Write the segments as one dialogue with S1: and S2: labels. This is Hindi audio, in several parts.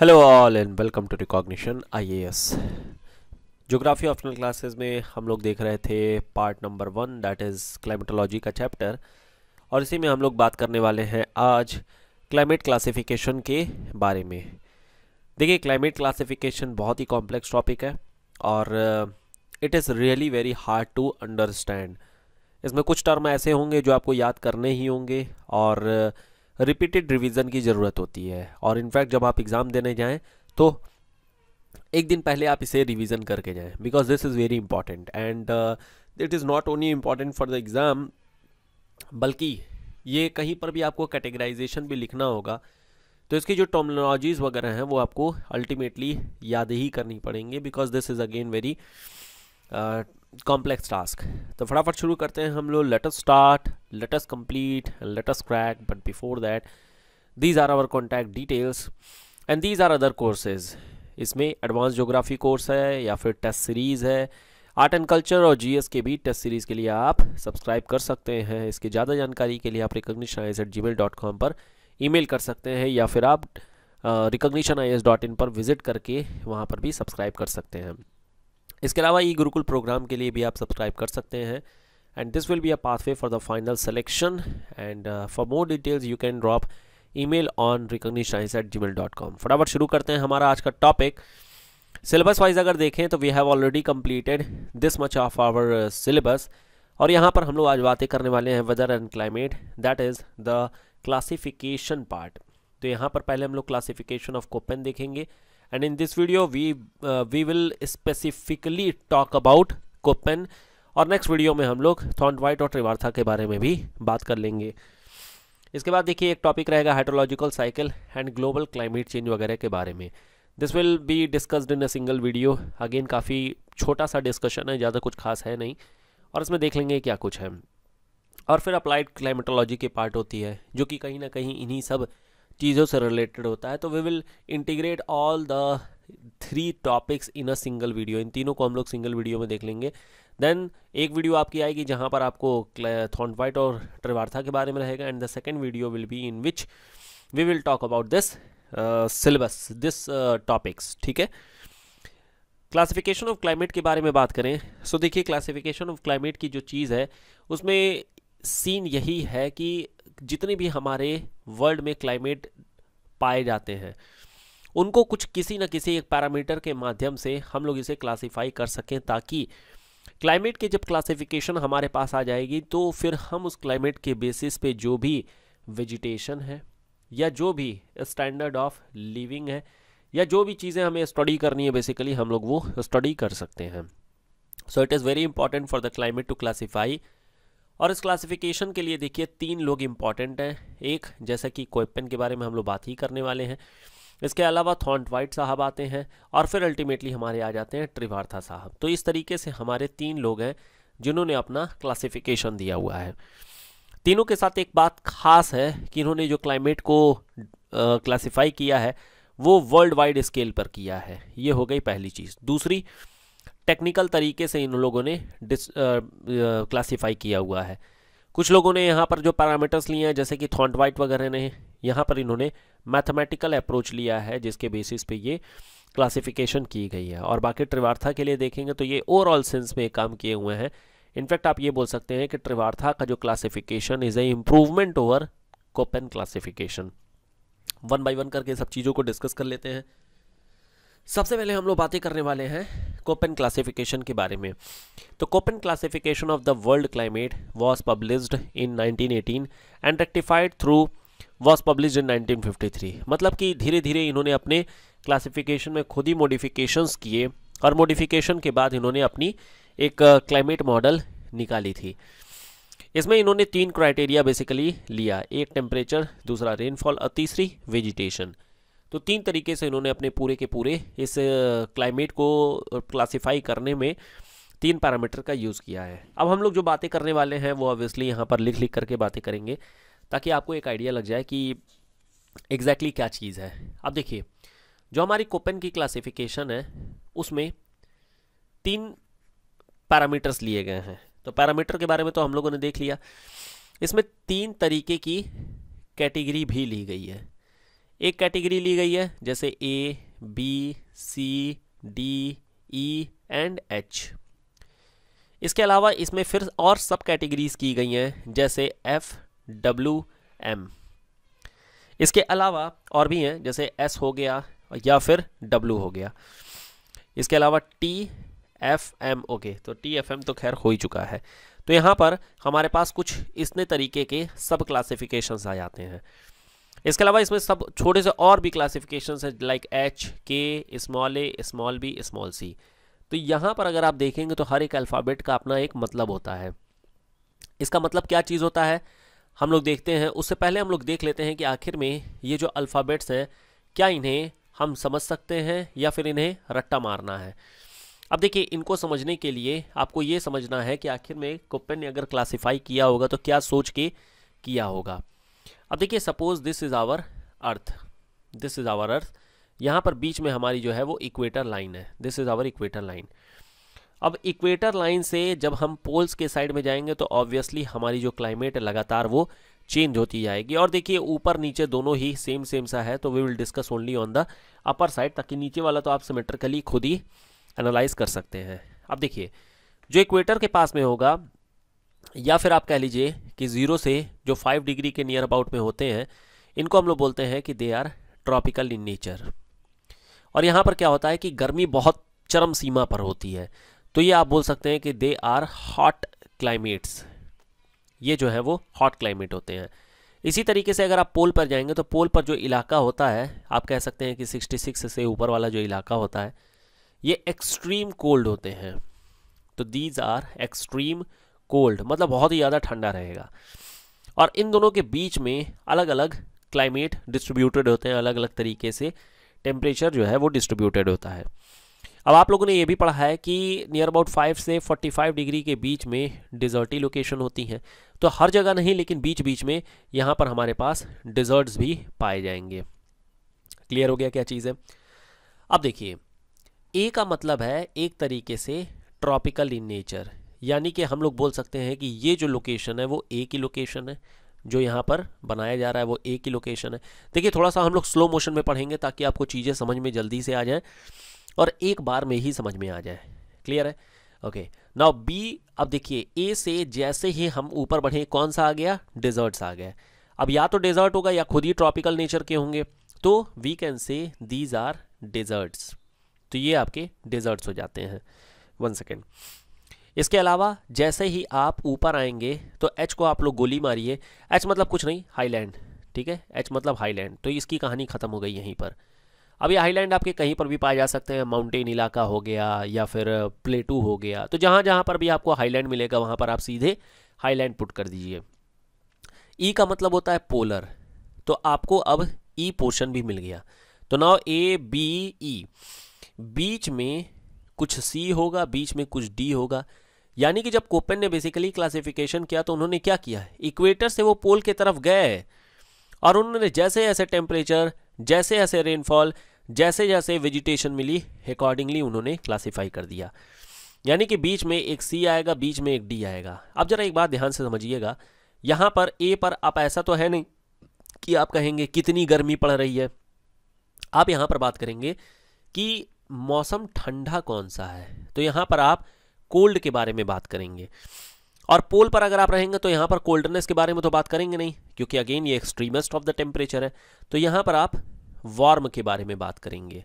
S1: hello all and welcome to recognition IAS geography optional classes में हम लोग देख रहे थे part number one that is climatology का चैप्टर और इसी में हम लोग बात करने वाले हैं आज क्लाइमेट क्लासिफिकेशन के बारे में देखिए क्लाइमेट क्लासिफिकेशन बहुत ही कॉम्प्लेक्स टॉपिक है और it is really very hard to understand इसमें कुछ टर्म ऐसे होंगे जो आपको याद करने ही होंगे और uh, रिपीटेड रिवीजन की ज़रूरत होती है और इनफैक्ट जब आप एग्ज़ाम देने जाएँ तो एक दिन पहले आप इसे रिवीजन करके जाएं because this is very important and it is not only important for the exam बल्कि ये कहीं पर भी आपको कैटेगराइजेशन भी लिखना होगा तो इसकी जो टर्मोलॉजीज़ वगैरह हैं वो आपको अल्टीमेटली याद ही करनी पड़ेंगे because this is again very complex task तो फटाफट शुरू करते हैं हम लोग let's start let's complete let's crack but before that these are our contact details and these are other courses इसमें एडवांस जोग्राफी कोर्स है या फिर टेस्ट सीरीज़ है आर्ट एंड कल्चर और जीएस के भी टेस्ट सीरीज़ के लिए आप सब्सक्राइब कर सकते हैं इसके ज़्यादा जानकारी के लिए आप recognition I at Gmail dot com पर ईमेल कर सकते हैं या फिर आप recognition I S dot in पर विज़िट करके वहाँ पर भी सब्सक्राइब कर सकते हैं इसके अलावा ई गुरुकुल प्रोग्राम के लिए भी आप सब्सक्राइब कर सकते हैं and this will this a pathway for the final selection and for more details you can drop you can drop at Gmail dot com फटाफट शुरू करते हैं हमारा आज का टॉपिक सिलेबस वाइज अगर देखें तो we have already completed this much of our syllabus और यहाँ पर हम लोग आज बातें करने वाले हैं weather and climate that is the classification part तो यहाँ पर पहले हम लोग क्लासिफिकेशन ऑफ कोपन देखेंगे and in this video we uh, we will specifically talk about Koppen और नेक्स्ट वीडियो में हम लोग थॉन्ट वाइट और ट्रिवार्था के बारे में भी बात कर लेंगे इसके बाद देखिए एक टॉपिक रहेगा hydrological cycle and global climate change वगैरह के बारे में this will be discussed in a single video again काफ़ी छोटा सा डिस्कशन है ज़्यादा कुछ खास है नहीं और इसमें देख लेंगे क्या कुछ है और फिर अप्लाइड क्लाइमेटोलॉजी की पार्ट होती है जो कि कहीं ना कहीं इन्हीं सब चीज़ों से रिलेटेड होता है तो we will integrate all the three topics in a single video इन तीनों को हम लोग सिंगल वीडियो में देख लेंगे देन एक वीडियो आपकी आएगी जहाँ पर आपको थॉन्टवाइट और ट्रिवार्था के बारे में रहेगा and the second video will be in which we will talk about this syllabus this topics ठीक है क्लासिफिकेशन ऑफ क्लाइमेट के बारे में बात करें सो तो देखिए क्लासिफिकेशन ऑफ क्लाइमेट की जो चीज़ है उसमें सीन यही है कि जितने भी हमारे वर्ल्ड में क्लाइमेट पाए जाते हैं उनको कुछ किसी न किसी एक पैरामीटर के माध्यम से हम लोग इसे क्लासीफाई कर सकें ताकि क्लाइमेट के जब क्लासिफिकेशन हमारे पास आ जाएगी तो फिर हम उस क्लाइमेट के बेसिस पे जो भी वेजिटेशन है या जो भी स्टैंडर्ड ऑफ लिविंग है या जो भी चीज़ें हमें स्टडी करनी है बेसिकली हम लोग वो स्टडी कर सकते हैं so it is very important for the climate to classify और इस क्लासिफिकेशन के लिए देखिए तीन लोग इम्पॉर्टेंट हैं एक जैसा कि कोइपन के बारे में हम लोग बात ही करने वाले हैं इसके अलावा थॉन्ट वाइट साहब आते हैं और फिर अल्टीमेटली हमारे आ जाते हैं ट्रिवार्था साहब तो इस तरीके से हमारे तीन लोग हैं जिन्होंने अपना क्लासिफिकेशन दिया हुआ है तीनों के साथ एक बात खास है कि इन्होंने जो क्लाइमेट को क्लासीफाई किया है वो वर्ल्ड वाइड स्केल पर किया है ये हो गई पहली चीज़ दूसरी टेक्निकल तरीके से इन लोगों ने डिस क्लासीफाई किया हुआ है कुछ लोगों ने यहाँ पर जो पैरामीटर्स लिए हैं जैसे कि थॉन्ट वाइट वगैरह ने यहाँ पर इन्होंने मैथमेटिकल अप्रोच लिया है जिसके बेसिस पे ये क्लासिफिकेशन की गई है और बाकी ट्रिवार्था के लिए देखेंगे तो ये ओवरऑल सेंस में काम किए हुए हैं इनफैक्ट आप ये बोल सकते हैं कि ट्रिवार्था का जो classification is a improvement over Koppen classification one by one करके सब चीज़ों को डिस्कस कर लेते हैं सबसे पहले हम लोग बातें करने वाले हैं कोपन क्लासिफिकेशन के बारे में तो Koppen classification of the world climate was published in 1918 and rectified through was publish in 1953 मतलब कि धीरे धीरे इन्होंने अपने क्लासिफिकेशन में खुद ही मॉडिफिकेशंस किए और मॉडिफिकेशन के बाद इन्होंने अपनी एक क्लाइमेट मॉडल निकाली थी इसमें इन्होंने तीन क्राइटेरिया बेसिकली लिया एक टेम्परेचर दूसरा रेनफॉल और तीसरी वेजिटेशन तो तीन तरीके से इन्होंने अपने पूरे के पूरे इस क्लाइमेट को क्लासीफाई करने में तीन पैरामीटर का यूज़ किया है अब हम लोग जो बातें करने वाले हैं वो ऑब्वियसली यहाँ पर लिख लिख करके बातें करेंगे ताकि आपको एक आइडिया लग जाए कि एग्जैक्टली exactly क्या चीज़ है अब देखिए जो हमारी कोपन की क्लासिफिकेशन है उसमें तीन पैरामीटर्स लिए गए हैं तो पैरामीटर के बारे में तो हम लोगों ने देख लिया इसमें तीन तरीके की कैटेगरी भी ली गई है एक कैटेगरी ली गई है जैसे A B C D E and H इसके अलावा इसमें फिर और सब कैटेगरीज की गई हैं जैसे एफ डब्ल्यू एम इसके अलावा और भी हैं जैसे एस हो गया या फिर डब्ल्यू हो गया इसके अलावा टी एफ एम ओके तो टी एफ एम तो खैर हो ही चुका है तो यहाँ पर हमारे पास कुछ इसने तरीके के सब क्लासिफिकेशंस आ जाते हैं इसके अलावा इसमें सब छोटे से और भी क्लासिफिकेशन है like H K small A small B small C तो यहाँ पर अगर आप देखेंगे तो हर एक अल्फ़ाबेट का अपना एक मतलब होता है इसका मतलब क्या चीज़ होता है हम लोग देखते हैं उससे पहले हम लोग देख लेते हैं कि आखिर में ये जो अल्फ़ाबेट्स हैं क्या इन्हें हम समझ सकते हैं या फिर इन्हें रट्टा मारना है अब देखिए इनको समझने के लिए आपको ये समझना है कि आखिर में कुप्पन ने अगर क्लासीफाई किया होगा तो क्या सोच के किया होगा अब देखिए suppose this is our earth this is our earth यहाँ पर बीच में हमारी जो है वो इक्वेटर लाइन है this is our equator line अब इक्वेटर लाइन से जब हम पोल्स के साइड में जाएंगे तो ऑब्वियसली हमारी जो क्लाइमेट है लगातार वो चेंज होती जाएगी और देखिए ऊपर नीचे दोनों ही सेम सेम सा है तो we will discuss only on the upper side ताकि नीचे वाला तो आप सिमेट्रिकली खुद ही एनालाइज कर सकते हैं अब देखिए जो इक्वेटर के पास में होगा या फिर आप कह लीजिए कि ज़ीरो से जो फाइव डिग्री के नियर अबाउट में होते हैं इनको हम लोग बोलते हैं कि they are tropical in nature और यहाँ पर क्या होता है कि गर्मी बहुत चरम सीमा पर होती है तो ये आप बोल सकते हैं कि दे आर हॉट क्लाइमेट्स ये जो है वो हॉट क्लाइमेट होते हैं इसी तरीके से अगर आप पोल पर जाएंगे तो पोल पर जो इलाका होता है आप कह सकते हैं कि 66 से ऊपर वाला जो इलाका होता है ये एक्सट्रीम कोल्ड होते हैं तो दीज आर एक्सट्रीम कोल्ड मतलब बहुत ही ज़्यादा ठंडा रहेगा और इन दोनों के बीच में अलग अलग क्लाइमेट डिस्ट्रीब्यूटेड होते हैं अलग अलग तरीके से टेम्परेचर जो है वो डिस्ट्रीब्यूटेड होता है अब आप लोगों ने ये भी पढ़ा है कि नियर अबाउट 5 से 45 डिग्री के बीच में डिजर्टी लोकेशन होती हैं तो हर जगह नहीं लेकिन बीच बीच में यहाँ पर हमारे पास डिजर्ट्स भी पाए जाएंगे क्लियर हो गया क्या चीज़ है अब देखिए ए का मतलब है एक तरीके से ट्रॉपिकल इन नेचर यानी कि हम लोग बोल सकते हैं कि ये जो लोकेशन है वो ए की लोकेशन है जो यहाँ पर बनाया जा रहा है वो ए की लोकेशन है देखिए थोड़ा सा हम लोग स्लो मोशन में पढ़ेंगे ताकि आपको चीज़ें समझ में जल्दी से आ जाएँ और एक बार में ही समझ में आ जाए क्लियर है ओके नाउ बी अब देखिए ए से जैसे ही हम ऊपर बढ़े कौन सा आ गया डिजर्ट्स आ गया अब या तो डेजर्ट होगा या खुद ही ट्रॉपिकल नेचर के होंगे तो we can say these are deserts तो ये आपके डेजर्ट्स हो जाते हैं वन सेकेंड इसके अलावा जैसे ही आप ऊपर आएंगे तो एच को आप लोग गोली मारिए एच मतलब कुछ नहीं हाईलैंड ठीक है एच मतलब हाईलैंड तो इसकी कहानी ख़त्म हो गई यहीं पर अब ये हाईलैंड आपके कहीं पर भी पाए जा सकते हैं माउंटेन इलाका हो गया या फिर प्लेटू हो गया तो जहाँ जहाँ पर भी आपको हाईलैंड मिलेगा वहाँ पर आप सीधे हाईलैंड पुट कर दीजिए ई e का मतलब होता है पोलर तो आपको अब ई e पोर्शन भी मिल गया तो नाव ए बी ई बीच में कुछ सी होगा बीच में कुछ डी होगा यानी कि जब कोपेन ने बेसिकली क्लासिफिकेशन किया तो उन्होंने क्या किया इक्वेटर से वो पोल की तरफ गए और उन्होंने जैसे जैसे टेम्परेचर जैसे जैसे रेनफॉल जैसे जैसे वेजिटेशन मिली अकॉर्डिंगली उन्होंने क्लासीफाई कर दिया यानी कि बीच में एक सी आएगा बीच में एक डी आएगा अब जरा एक बात ध्यान से समझिएगा यहाँ पर ए पर आप ऐसा तो है नहीं कि आप कहेंगे कितनी गर्मी पड़ रही है आप यहाँ पर बात करेंगे कि मौसम ठंडा कौन सा है तो यहाँ पर आप कोल्ड के बारे में बात करेंगे और पोल पर अगर आप रहेंगे तो यहाँ पर कोल्डनेस के बारे में तो बात करेंगे नहीं क्योंकि अगेन ये एक्सट्रीमेस्ट ऑफ द टेम्परेचर है तो यहाँ पर आप वार्म के बारे में बात करेंगे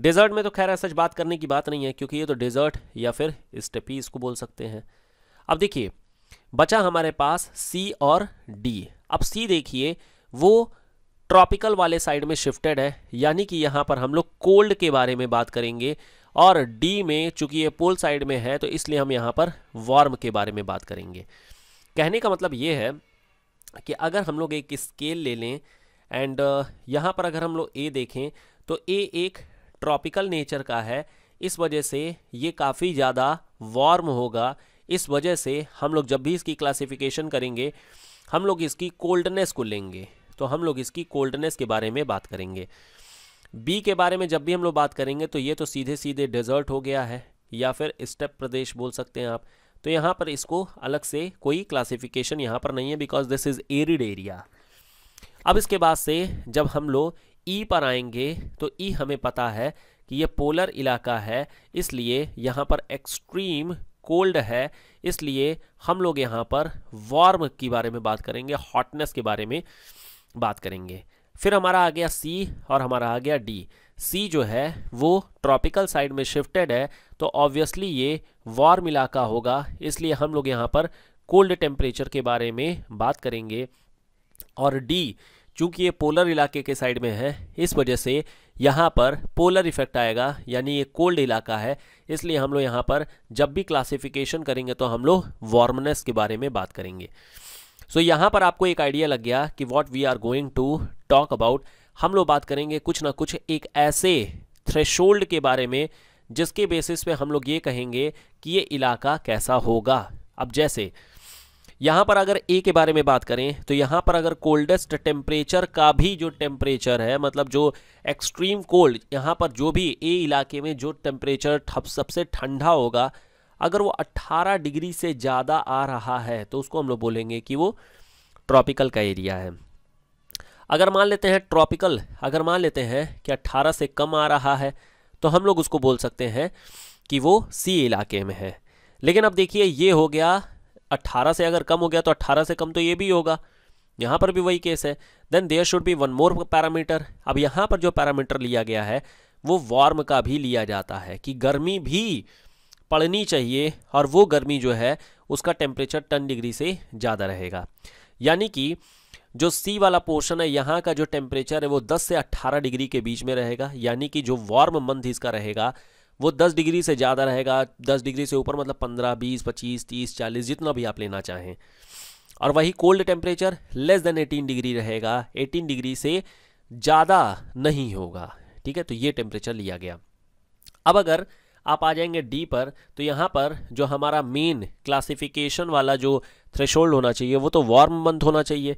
S1: डेजर्ट में तो खैर सच बात करने की बात नहीं है क्योंकि ये तो डेजर्ट या फिर स्टेपी इसको बोल सकते हैं अब देखिए बचा हमारे पास सी और डी अब सी देखिए वो ट्रॉपिकल वाले साइड में शिफ्टेड है यानी कि यहाँ पर हम लोग कोल्ड के बारे में बात करेंगे और डी में चूंकि ये पोल साइड में है तो इसलिए हम यहाँ पर वार्म के बारे में बात करेंगे कहने का मतलब ये है कि अगर हम लोग एक स्केल ले लें एंड uh, यहाँ पर अगर हम लोग ए देखें तो ए एक ट्रॉपिकल नेचर का है इस वजह से ये काफ़ी ज़्यादा वार्म होगा इस वजह से हम लोग जब भी इसकी क्लासिफिकेशन करेंगे हम लोग इसकी कोल्डनेस को लेंगे तो हम लोग इसकी कोल्डनेस के बारे में बात करेंगे बी के बारे में जब भी हम लोग बात करेंगे तो ये तो सीधे सीधे डेजर्ट हो गया है या फिर स्टेप प्रदेश बोल सकते हैं आप तो यहाँ पर इसको अलग से कोई क्लासिफिकेशन यहाँ पर नहीं है because this is arid area अब इसके बाद से जब हम लोग ई e पर आएंगे तो ई e हमें पता है कि ये पोलर इलाका है इसलिए यहाँ पर एक्सट्रीम कोल्ड है इसलिए हम लोग यहाँ पर वार्म के बारे में बात करेंगे हॉटनेस के बारे में बात करेंगे फिर हमारा आ गया सी और हमारा आ गया डी सी जो है वो ट्रॉपिकल साइड में शिफ्टेड है तो ऑब्वियसली ये वार्म इलाका होगा इसलिए हम लोग यहाँ पर कोल्ड टेम्परेचर के बारे में बात करेंगे और डी चूंकि ये पोलर इलाके के साइड में है इस वजह से यहाँ पर पोलर इफेक्ट आएगा यानी ये कोल्ड इलाका है इसलिए हम लोग यहाँ पर जब भी क्लासिफिकेशन करेंगे तो हम लोग वार्मनेस के बारे में बात करेंगे सो so, यहाँ पर आपको एक आइडिया लग गया कि what we are going to talk about हम लोग बात करेंगे कुछ ना कुछ एक ऐसे थ्रेशोल्ड के बारे में जिसके बेसिस पे हम लोग ये कहेंगे कि ये इलाका कैसा होगा अब जैसे यहाँ पर अगर ए के बारे में बात करें तो यहाँ पर अगर कोल्डेस्ट टेम्परेचर का भी जो टेम्परेचर है मतलब जो एक्सट्रीम कोल्ड यहाँ पर जो भी ए इलाके में जो टेम्परेचर सबसे ठंडा होगा अगर वो 18 डिग्री से ज़्यादा आ रहा है तो उसको हम लोग बोलेंगे कि वो ट्रॉपिकल का एरिया है अगर मान लेते हैं ट्रॉपिकल अगर मान लेते हैं कि 18 से कम आ रहा है तो हम लोग उसको बोल सकते हैं कि वो सी इलाके में है लेकिन अब देखिए ये हो गया 18 से अगर कम हो गया तो 18 से कम तो ये भी होगा यहाँ पर भी वही केस है then there should be one more parameter अब यहाँ पर जो पैरामीटर लिया गया है वो वार्म का भी लिया जाता है कि गर्मी भी पड़नी चाहिए और वो गर्मी जो है उसका टेम्परेचर टन डिग्री से ज़्यादा रहेगा यानी कि जो सी वाला पोर्शन है यहाँ का जो टेम्परेचर है वो 10 से 18 डिग्री के बीच में रहेगा यानी कि जो वार्म मंथ इसका रहेगा वो 10 डिग्री से ज़्यादा रहेगा 10 डिग्री से ऊपर मतलब 15, 20, 25, 30, 40 जितना भी आप लेना चाहें और वही cold temperature less than 18 degree रहेगा 18 डिग्री से ज़्यादा नहीं होगा ठीक है तो ये टेम्परेचर लिया गया अब अगर आप आ जाएंगे डी पर तो यहाँ पर जो हमारा मेन क्लासिफिकेशन वाला जो थ्रेशोल्ड होना चाहिए वो तो वार्म मंथ होना चाहिए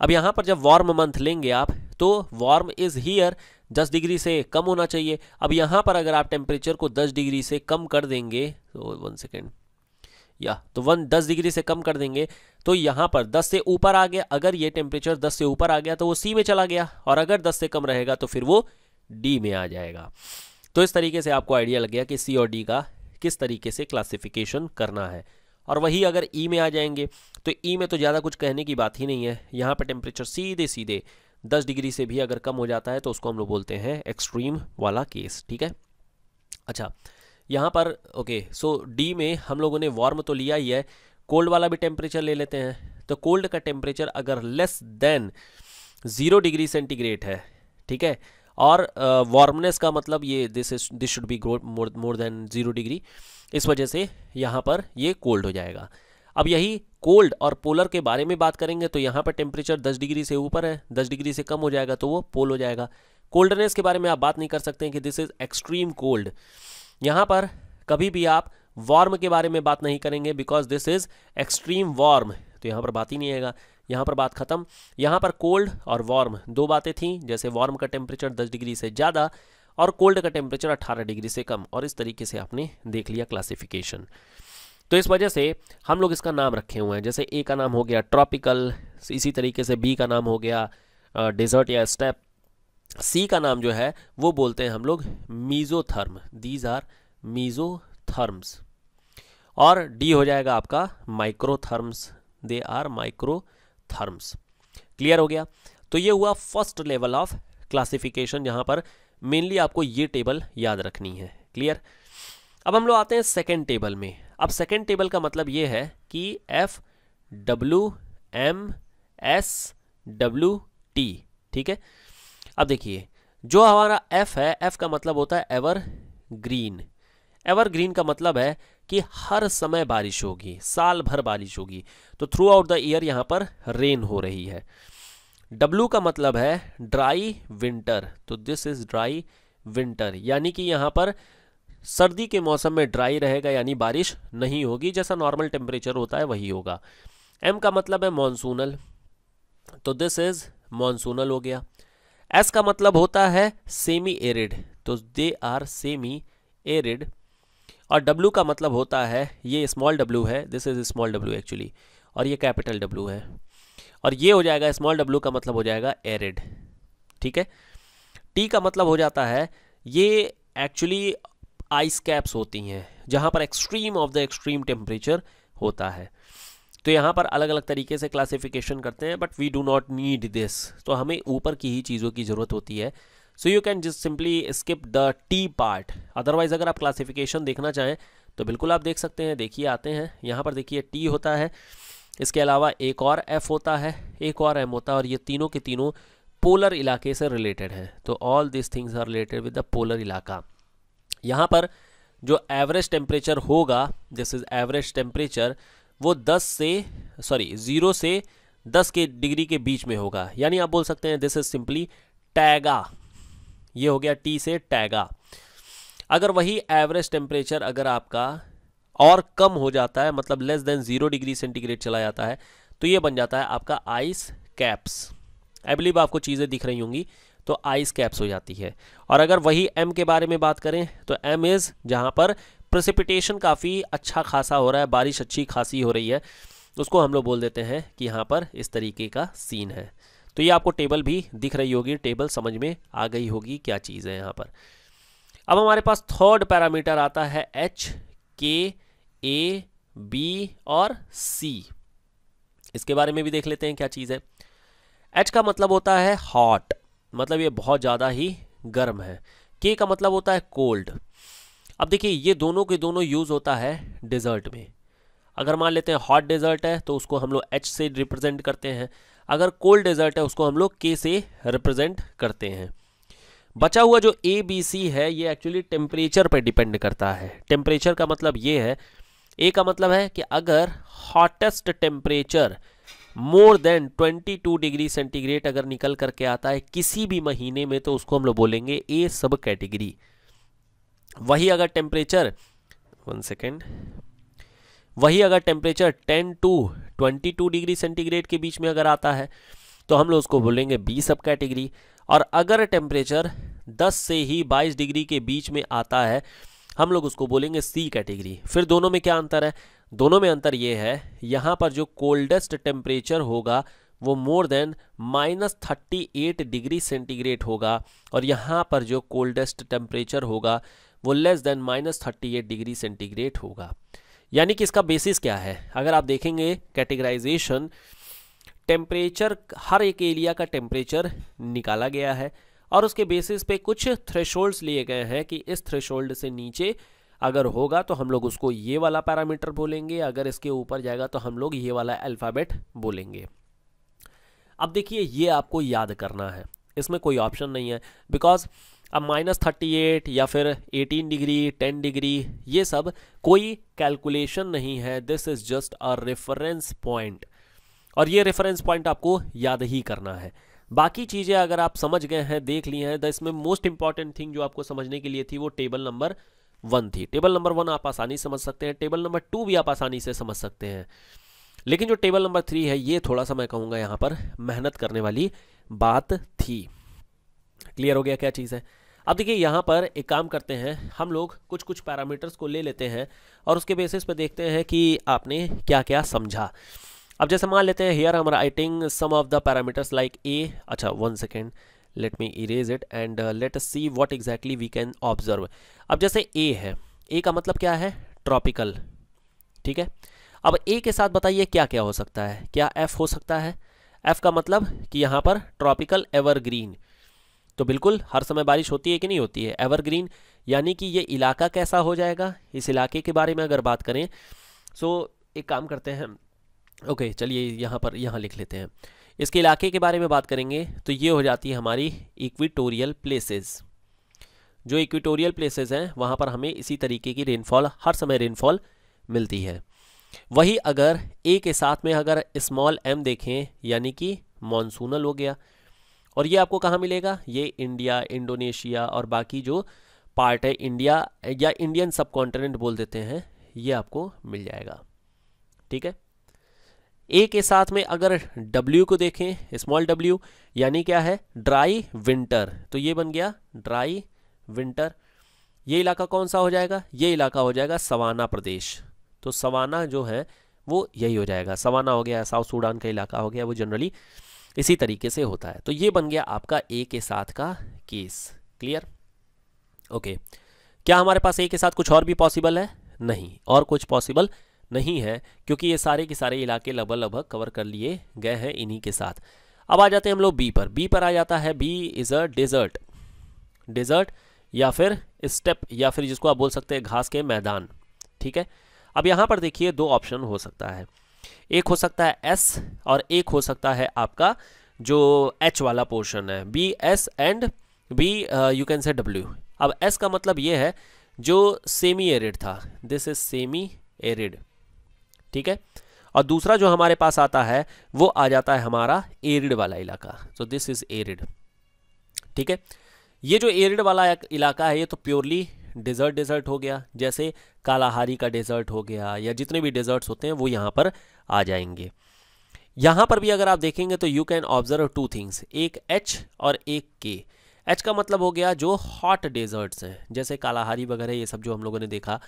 S1: अब यहाँ पर जब वार्म मंथ लेंगे आप तो वार्म इज़ हीयर 10 डिग्री से कम होना चाहिए अब यहाँ पर अगर आप टेम्परेचर को 10 डिग्री से कम कर देंगे तो वन सेकेंड या तो वन दस डिग्री से कम कर देंगे तो, तो, तो यहाँ पर दस से ऊपर आ गया अगर ये टेम्परेचर दस से ऊपर आ गया तो वो सी में चला गया और अगर दस से कम रहेगा तो फिर वो डी में आ जाएगा तो इस तरीके से आपको आइडिया लग गया कि सी और डी का किस तरीके से क्लासिफिकेशन करना है और वही अगर ई e में आ जाएंगे तो ई e में तो ज़्यादा कुछ कहने की बात ही नहीं है यहाँ पर टेम्परेचर सीधे सीधे दस डिग्री से भी अगर कम हो जाता है तो उसको हम लोग बोलते हैं एक्सट्रीम वाला केस ठीक है अच्छा यहाँ पर ओके सो डी में हम लोगों ने वार्म तो लिया ही है कोल्ड वाला भी टेम्परेचर ले लेते हैं तो कोल्ड का टेम्परेचर अगर less than zero degree centigrade है ठीक है और वार्मनेस uh, का मतलब ये this is this should be grow more than zero degree इस वजह से यहाँ पर ये कोल्ड हो जाएगा अब यही कोल्ड और पोलर के बारे में बात करेंगे तो यहाँ पर टेम्परेचर दस डिग्री से ऊपर है दस डिग्री से कम हो जाएगा तो वो पोल हो जाएगा कोल्डनेस के बारे में आप बात नहीं कर सकते हैं कि दिस इज़ एक्सट्रीम कोल्ड यहाँ पर कभी भी आप वार्म के बारे में बात नहीं करेंगे because this is extreme warm तो यहाँ पर बात ही नहीं आएगा यहाँ पर बात ख़त्म यहाँ पर कोल्ड और वार्म दो बातें थी जैसे वार्म का टेम्परेचर दस डिग्री से ज़्यादा और कोल्ड का टेम्परेचर अट्ठारह डिग्री से कम और इस तरीके से आपने देख लिया क्लासिफिकेशन तो इस वजह से हम लोग इसका नाम रखे हुए हैं जैसे ए का नाम हो गया ट्रॉपिकल इसी तरीके से बी का नाम हो गया डेजर्ट या स्टेप सी का नाम जो है वो बोलते हैं हम लोग मीज़ोथर्म दीज आर मीज़ोथर्म्स और डी हो जाएगा आपका माइक्रोथर्म्स दे आर माइक्रोथर्म्स क्लियर हो गया तो ये हुआ फर्स्ट लेवल ऑफ क्लासिफिकेशन जहाँ पर मेनली आपको ये टेबल याद रखनी है क्लियर अब हम लोग आते हैं सेकेंड टेबल में अब सेकेंड टेबल का मतलब ये है कि F W M S W T ठीक है अब देखिए जो हमारा एफ है एफ का मतलब होता है एवर ग्रीन एवर ग्रीन का मतलब है कि हर समय बारिश होगी साल भर बारिश होगी तो थ्रू आउट द ईयर यहाँ पर रेन हो रही है डब्लू का मतलब है ड्राई विंटर तो दिस इज ड्राई विंटर यानी कि यहाँ पर सर्दी के मौसम में ड्राई रहेगा यानी बारिश नहीं होगी जैसा नॉर्मल टेम्परेचर होता है वही होगा एम का मतलब है मानसूनल तो दिस इज मानसूनल हो गया एस का मतलब होता है सेमी एरिड तो दे आर सेमी एरिड और डब्लू का मतलब होता है ये स्मॉल डब्लू है this is small W actually और ये कैपिटल डब्लू है और ये हो जाएगा स्मॉल डब्ल्यू का मतलब हो जाएगा एरिड ठीक है टी का मतलब हो जाता है ये एक्चुअली आइस कैप्स होती हैं जहाँ पर extreme of the extreme temperature होता है तो यहाँ पर अलग अलग तरीके से क्लासिफिकेशन करते हैं but we do not need this तो हमें ऊपर की ही चीज़ों की ज़रूरत होती है so you can just simply skip the T part otherwise अगर आप क्लासिफिकेशन देखना चाहें तो बिल्कुल आप देख सकते हैं देखिए आते हैं यहाँ पर देखिए टी होता है इसके अलावा एक और एफ होता है एक और एम होता है और ये तीनों के तीनों पोलर इलाके से रिलेटेड हैं तो all this things are related with the polar इलाका यहाँ पर जो एवरेज टेम्परेचर होगा दिस इज़ एवरेज टेम्परेचर वो 10 से सॉरी ज़ीरो से 10 के डिग्री के बीच में होगा यानी आप बोल सकते हैं दिस इज़ सिंपली टैगा ये हो गया टी से टैगा अगर वही एवरेज टेम्परेचर अगर आपका और कम हो जाता है मतलब less than zero degree centigrade चला जाता है तो ये बन जाता है आपका आइस कैप्स आई बिलीव आपको चीज़ें दिख रही होंगी तो आइस कैप्स हो जाती है और अगर वही एम के बारे में बात करें तो एम इज़ जहाँ पर प्रसिपिटेशन काफ़ी अच्छा खासा हो रहा है बारिश अच्छी खासी हो रही है उसको हम लोग बोल देते हैं कि यहाँ पर इस तरीके का सीन है तो ये आपको टेबल भी दिख रही होगी टेबल समझ में आ गई होगी क्या चीज़ है यहाँ पर अब हमारे पास थर्ड पैरामीटर आता है एच के ए बी और सी इसके बारे में भी देख लेते हैं क्या चीज़ है एच का मतलब होता है हॉट मतलब ये बहुत ज़्यादा ही गर्म है के का मतलब होता है कोल्ड अब देखिए ये दोनों के दोनों यूज़ होता है डिजर्ट में अगर मान लेते हैं हॉट डेजर्ट है तो उसको हम लोग एच से रिप्रेजेंट करते हैं अगर कोल्ड डेजर्ट है उसको हम लोग के से रिप्रेजेंट करते हैं बचा हुआ जो ए बी सी है ये एक्चुअली टेम्परेचर पर डिपेंड करता है टेम्परेचर का मतलब ये है ए का मतलब है कि अगर hottest temperature more than 22 degree centigrade अगर निकल करके आता है किसी भी महीने में तो उसको हम लोग बोलेंगे ए सब कैटेगरी वही अगर टेम्परेचर वन सेकेंड वही अगर टेम्परेचर 10 टू 22 डिग्री सेंटीग्रेड के बीच में अगर आता है तो हम लोग उसको बोलेंगे बी सब कैटेगरी और अगर टेम्परेचर 10 से ही 22 डिग्री के बीच में आता है हम लोग उसको बोलेंगे सी कैटेगरी फिर दोनों में क्या अंतर है दोनों में अंतर ये है यहाँ पर जो कोल्डेस्ट टेम्परेचर होगा वो more than minus thirty eight degree centigrade होगा और यहाँ पर जो कोल्डेस्ट टेम्परेचर होगा वो less than minus thirty eight degree centigrade होगा यानी कि इसका बेसिस क्या है अगर आप देखेंगे कैटेगराइजेशन टेम्परेचर हर एक एरिया का टेम्परेचर निकाला गया है और उसके बेसिस पे कुछ थ्रेशोल्ड्स लिए गए हैं कि इस थ्रेशोल्ड से नीचे अगर होगा तो हम लोग उसको ये वाला पैरामीटर बोलेंगे अगर इसके ऊपर जाएगा तो हम लोग ये वाला अल्फ़ाबेट बोलेंगे अब देखिए ये आपको याद करना है इसमें कोई ऑप्शन नहीं है बिकॉज अब माइनस थर्टी एट या फिर एटीन डिग्री टेन डिग्री ये सब कोई कैलकुलेशन नहीं है this is just a reference point और ये रेफरेंस पॉइंट आपको याद ही करना है बाकी चीज़ें अगर आप समझ गए हैं देख लिए हैं तो इसमें मोस्ट इंपॉर्टेंट थिंग जो आपको समझने के लिए थी वो टेबल नंबर वन थी टेबल नंबर वन आप आसानी समझ सकते हैं टेबल नंबर टू भी आप आसानी से समझ सकते हैं लेकिन जो टेबल नंबर थ्री है ये थोड़ा सा मैं कहूँगा यहाँ पर मेहनत करने वाली बात थी क्लियर हो गया क्या चीज़ है अब देखिए यहाँ पर एक काम करते हैं हम लोग कुछ कुछ पैरामीटर्स को ले लेते हैं और उसके बेसिस पर देखते हैं कि आपने क्या क्या समझा अब जैसे मान लेते हैं here I writing some of the parameters like A अच्छा one second let me erase it and let us see what exactly we can observe अब जैसे ए है ए का मतलब क्या है ट्रॉपिकल ठीक है अब ए के साथ बताइए क्या क्या हो सकता है क्या एफ हो सकता है एफ का मतलब कि यहाँ पर ट्रॉपिकल एवरग्रीन तो बिल्कुल हर समय बारिश होती है कि नहीं होती है एवरग्रीन यानी कि ये इलाका कैसा हो जाएगा इस इलाके के बारे में अगर बात करें सो एक काम करते हैं ओके चलिए यहाँ पर यहाँ लिख लेते हैं इसके इलाके के बारे में बात करेंगे तो ये हो जाती है हमारी इक्विटोरियल प्लेसेस जो इक्विटोरियल प्लेसेस हैं वहाँ पर हमें इसी तरीके की रेनफॉल हर समय रेनफॉल मिलती है वही अगर ए के साथ में अगर स्मॉल एम देखें यानी कि मानसूनल हो गया और ये आपको कहाँ मिलेगा ये इंडिया इंडोनेशिया और बाकी जो पार्ट है इंडिया या इंडियन सब कॉन्टिनेंट बोल देते हैं ये आपको मिल जाएगा ठीक है ए के साथ में अगर डब्ल्यू को देखें स्मॉल डब्ल्यू यानी क्या है ड्राई विंटर तो ये बन गया ड्राई विंटर ये इलाका कौन सा हो जाएगा ये इलाका हो जाएगा सवाना प्रदेश तो सवाना जो है वो यही हो जाएगा सवाना हो गया साउथ सूडान का इलाका हो गया वो जनरली इसी तरीके से होता है तो ये बन गया आपका ए के साथ का केस क्लियर ओके क्या हमारे पास ए के साथ कुछ और भी पॉसिबल है नहीं और कुछ पॉसिबल नहीं है क्योंकि ये सारे के सारे इलाके लगभग लगभग कवर कर लिए गए हैं इन्हीं के साथ अब आ जाते हैं हम लोग बी पर बी पर आ जाता है B is a desert desert या फिर स्टेप या फिर जिसको आप बोल सकते हैं घास के मैदान ठीक है अब यहाँ पर देखिए दो ऑप्शन हो सकता है एक हो सकता है एस और एक हो सकता है आपका जो एच वाला पोर्शन है B S and B you can say W अब एस का मतलब ये है जो सेमी एरिड था दिस इज सेमी एरिड ठीक है और दूसरा जो हमारे पास आता है वो आ जाता है हमारा एरिड वाला इलाका सो दिस इज एरिड ठीक है ये जो एरिड वाला इलाका है ये तो प्योरली डेजर्ट डेजर्ट हो गया जैसे कालाहारी का डेजर्ट हो गया या जितने भी डेजर्ट्स होते हैं वो यहाँ पर आ जाएंगे यहाँ पर भी अगर आप देखेंगे तो you can observe two things एक एच और एक के एच का मतलब हो गया जो हॉट डेजर्ट्स हैं जैसे कालाहारी वगैरह ये सब जो हम लोगों ने देखा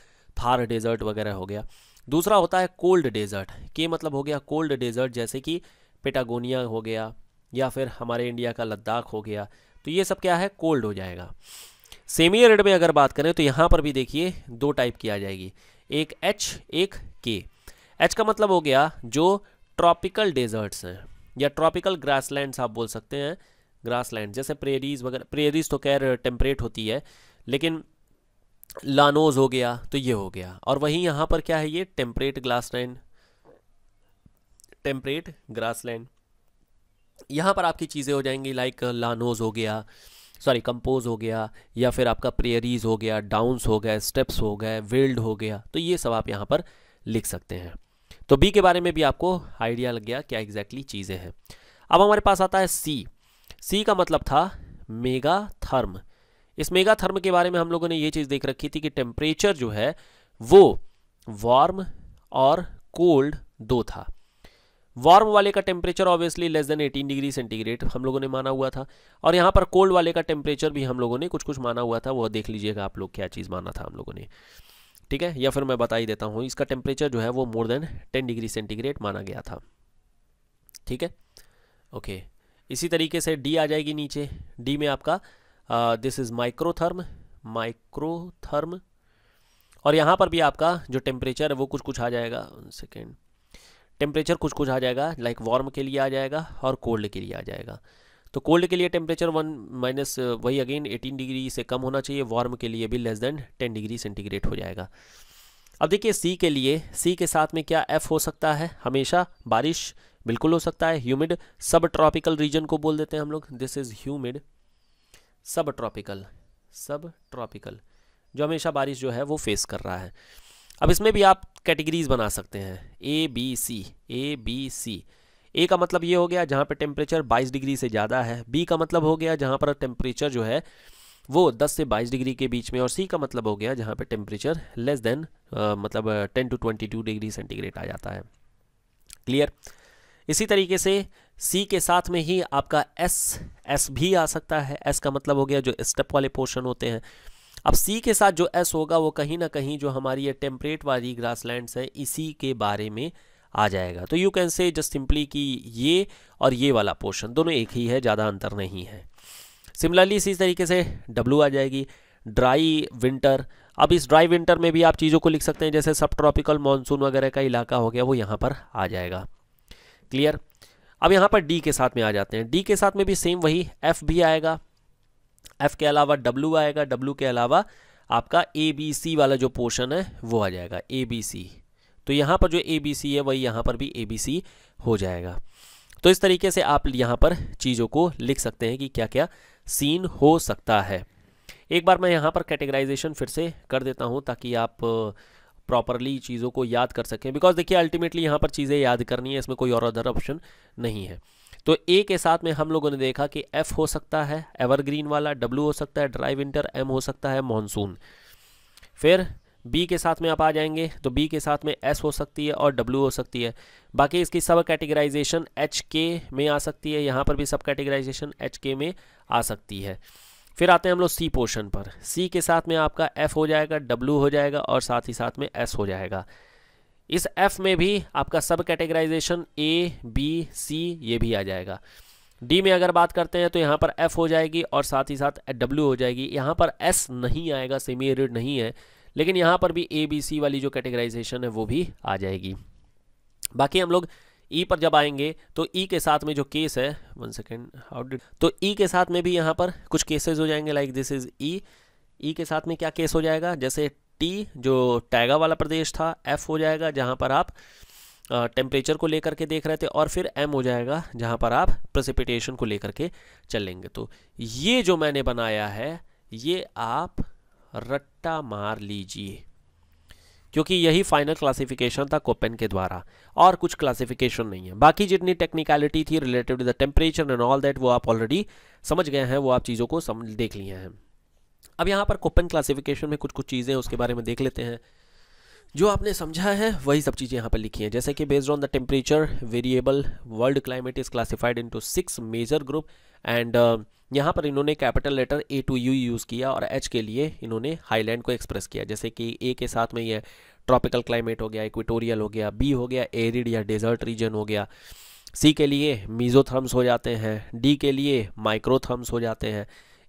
S1: थार डेजर्ट वगैरह हो गया दूसरा होता है कोल्ड डेजर्ट के मतलब हो गया कोल्ड डेजर्ट जैसे कि पेटागोनिया हो गया या फिर हमारे इंडिया का लद्दाख हो गया तो ये सब क्या है कोल्ड हो जाएगा सेमी एरिड में अगर बात करें तो यहाँ पर भी देखिए दो टाइप की आ जाएगी एक एच एक के एच का मतलब हो गया जो ट्रॉपिकल डेजर्ट्स हैं या ट्रॉपिकल ग्रासलैंड्स आप बोल सकते हैं ग्रासलैंड जैसे प्रेरीज वगैरह प्रेरीज तो कैर टेम्परेट होती है लेकिन लानोज हो गया तो ये हो गया और वहीं यहाँ पर क्या है ये temperate glass temperate grass land यहाँ पर आपकी चीज़ें हो जाएंगी लाइक uh, लानोज हो गया सॉरी कंपोज हो गया या फिर आपका प्रेयरीज हो गया डाउंस हो गया स्टेप्स हो गए वेल्ड हो गया तो ये सब आप यहाँ पर लिख सकते हैं तो बी के बारे में भी आपको आइडिया लग गया क्या एग्जैक्टली exactly चीज़ें हैं अब हमारे पास आता है सी सी का मतलब था मेगा थर्म इस मेगाथर्म के बारे में हम लोगों ने ये चीज़ देख रखी थी कि टेम्परेचर जो है वो वार्म और कोल्ड दो था वार्म वाले का temperature obviously less than 18 degree centigrade हम लोगों ने माना हुआ था और यहां पर कोल्ड वाले का टेम्परेचर भी हम लोगों ने कुछ कुछ माना हुआ था वो देख लीजिएगा आप लोग क्या चीज़ माना था हम लोगों ने ठीक है या फिर मैं बता ही देता हूँ इसका टेम्परेचर जो है वो more than ten degree centigrade माना गया था ठीक है ओके इसी तरीके से डी आ जाएगी नीचे डी में आपका दिस इज माइक्रोथर्म माइक्रोथर्म और यहाँ पर भी आपका जो टेम्परेचर है वो कुछ कुछ आ जाएगा सेकेंड टेम्परेचर कुछ कुछ आ जाएगा लाइक like वार्म के लिए आ जाएगा और कोल्ड के लिए आ जाएगा तो कोल्ड के लिए टेम्परेचर वन माइनस वही अगेन एटीन डिग्री से कम होना चाहिए वार्म के लिए भी less than ten degree centigrade हो जाएगा अब देखिए सी के लिए सी के साथ में क्या एफ़ हो सकता है हमेशा बारिश बिल्कुल हो सकता है ह्यूमिड सब ट्रॉपिकल रीजन को बोल देते हैं हम लोग this is humid sub tropical sub tropical जो हमेशा बारिश जो है वो फेस कर रहा है अब इसमें भी आप कैटेगरीज बना सकते हैं ए बी सी ए बी सी ए का मतलब ये हो गया जहाँ पर टेम्परेचर 22 डिग्री से ज़्यादा है बी का मतलब हो गया जहाँ पर टेम्परेचर जो है वो 10 से 22 डिग्री के बीच में और सी का मतलब हो गया जहाँ पर टेम्परेचर लेस देन मतलब 10 टू 22 डिग्री सेंटीग्रेड आ जाता है क्लियर इसी तरीके से सी के साथ में ही आपका एस एस भी आ सकता है एस का मतलब हो गया जो स्टेप वाले पोर्शन होते हैं अब सी के साथ जो एस होगा वो कहीं ना कहीं जो हमारी ये टेम्परेट वाली ग्रासलैंड्स है इसी के बारे में आ जाएगा तो you can say just simply कि ये और ये वाला पोर्शन दोनों एक ही है ज़्यादा अंतर नहीं है सिमिलरली इसी तरीके से डब्ल्यू आ जाएगी ड्राई विंटर अब इस ड्राई विंटर में भी आप चीज़ों को लिख सकते हैं जैसे सब ट्रॉपिकल मानसून वगैरह का इलाका हो गया वो यहाँ पर आ जाएगा क्लियर अब यहाँ पर डी के साथ में आ जाते हैं डी के साथ में भी सेम वही एफ भी आएगा एफ के अलावा डब्ल्यू आएगा डब्ल्यू के अलावा आपका ए बी सी वाला जो पोर्शन है वो आ जाएगा ए बी सी तो यहाँ पर जो ए बी सी है वही यहाँ पर भी ए बी सी हो जाएगा तो इस तरीके से आप यहाँ पर चीज़ों को लिख सकते हैं कि क्या क्या सीन हो सकता है एक बार मैं यहाँ पर कैटेगराइजेशन फिर से कर देता हूँ ताकि आप प्रॉपरली चीज़ों को याद कर सकें बिकॉज देखिए अल्टीमेटली यहाँ पर चीज़ें याद करनी है इसमें कोई और अदर ऑप्शन नहीं है तो ए के साथ में हम लोगों ने देखा कि एफ हो सकता है एवरग्रीन वाला डब्ल्यू हो सकता है ड्राई विंटर एम हो सकता है मानसून फिर बी के साथ में आप आ जाएंगे तो बी के साथ में एस हो सकती है और डब्ल्यू हो सकती है बाकी इसकी सब कैटेगराइजेशन एच के में आ सकती है यहाँ पर भी सब कैटेगराइजेशन एच के में आ सकती है फिर आते हैं हम लोग सी पोर्शन पर सी के साथ में आपका एफ़ हो जाएगा डब्ल्यू हो जाएगा और साथ ही साथ में एस हो जाएगा इस एफ़ में भी आपका सब कैटेगराइजेशन ए बी सी ये भी आ जाएगा डी में अगर बात करते हैं तो यहाँ पर एफ़ हो जाएगी और साथ ही साथ डब्ल्यू हो जाएगी यहाँ पर एस नहीं आएगा सेमी एरिड नहीं है लेकिन यहाँ पर भी ए बी सी वाली जो कैटेगराइजेशन है वो भी आ जाएगी बाकी हम लोग ई e पर जब आएंगे तो ई e के साथ में जो केस है वन सेकेंड हाउ डिड तो ई e के साथ में भी यहाँ पर कुछ केसेस हो जाएंगे like this is E E के साथ में क्या केस हो जाएगा जैसे टी जो टैगा वाला प्रदेश था एफ हो जाएगा जहाँ पर आप टेम्परेचर को लेकर के देख रहे थे और फिर एम हो जाएगा जहाँ पर आप प्रसिपिटेशन को लेकर के चलेंगे तो ये जो मैंने बनाया है ये आप रट्टा मार लीजिए क्योंकि यही फाइनल क्लासिफिकेशन था कोपेन के द्वारा और कुछ क्लासिफिकेशन नहीं है बाकी जितनी टेक्निकलिटी थी related to the temperature and all that वो आप ऑलरेडी समझ गए हैं वो आप चीज़ों को समझ देख लिए हैं अब यहाँ पर कोपन क्लासिफिकेशन में कुछ कुछ चीज़ें उसके बारे में देख लेते हैं जो आपने समझा है वही सब चीज़ें यहाँ पर लिखी हैं जैसे कि based on the temperature variable world climate is classified into six major group and यहाँ पर इन्होंने capital letter A to you use किया और एच के लिए इन्होंने हाईलैंड को एक्सप्रेस किया जैसे कि ए के साथ में ये ट्रॉपिकल क्लाइमेट हो गया इक्वेटोरियल हो गया बी हो गया एरिड या डेजर्ट रीजन हो गया सी के लिए मीजोथर्म्स हो जाते हैं डी के लिए माइक्रोथर्म्स हो जाते हैं